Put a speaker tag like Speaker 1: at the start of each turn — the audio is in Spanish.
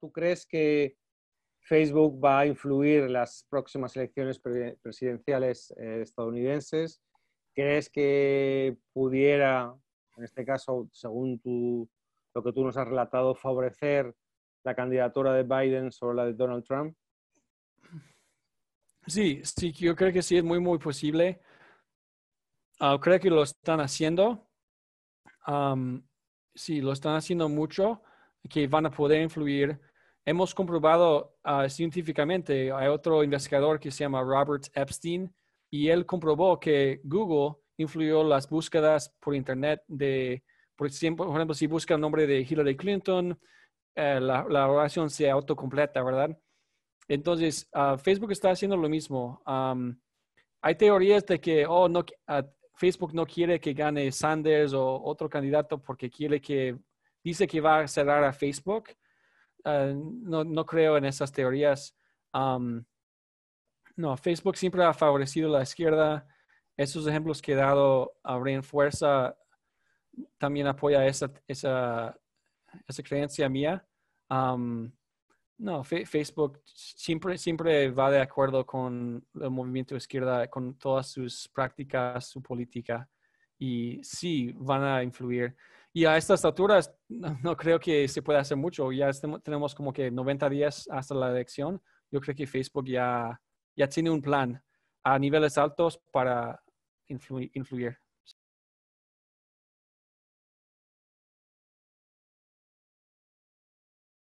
Speaker 1: ¿Tú crees que Facebook va a influir en las próximas elecciones presidenciales eh, estadounidenses? ¿Crees que pudiera, en este caso, según lo que tú nos has relatado, favorecer la candidatura de Biden sobre la de Donald Trump?
Speaker 2: Sí, sí, yo creo que sí es muy, muy posible. Ah, creo que lo están haciendo. sí, lo están haciendo mucho, que van a poder influir hemos comprobado ah, científicamente, hay otro investigador que se llama Robert Epstein y él comprobó que Google influyó las búsquedas por Internet de, por ejemplo, si busca el nombre de Hillary Clinton, eh, la, la, oración se autocompleta, ¿verdad? Entonces, ah, Facebook está haciendo lo mismo. hay teorías de que, oh, no, ah, Facebook no quiere que gane Sanders o otro candidato porque quiere que, dice que va a cerrar a Facebook eh, no, no, creo en esas teorías. no, Facebook siempre ha favorecido la izquierda. Esos ejemplos que he dado abren fuerza, también apoya esa, esa, esa creencia mía. no, Facebook siempre, siempre va de acuerdo con el movimiento izquierda, con todas sus prácticas, su política, y sí van a influir. Y a estas alturas no creo que se pueda hacer mucho. Ya tenemos como que 90 días hasta la elección. Yo creo que Facebook ya, ya tiene un plan
Speaker 1: a niveles altos para influir.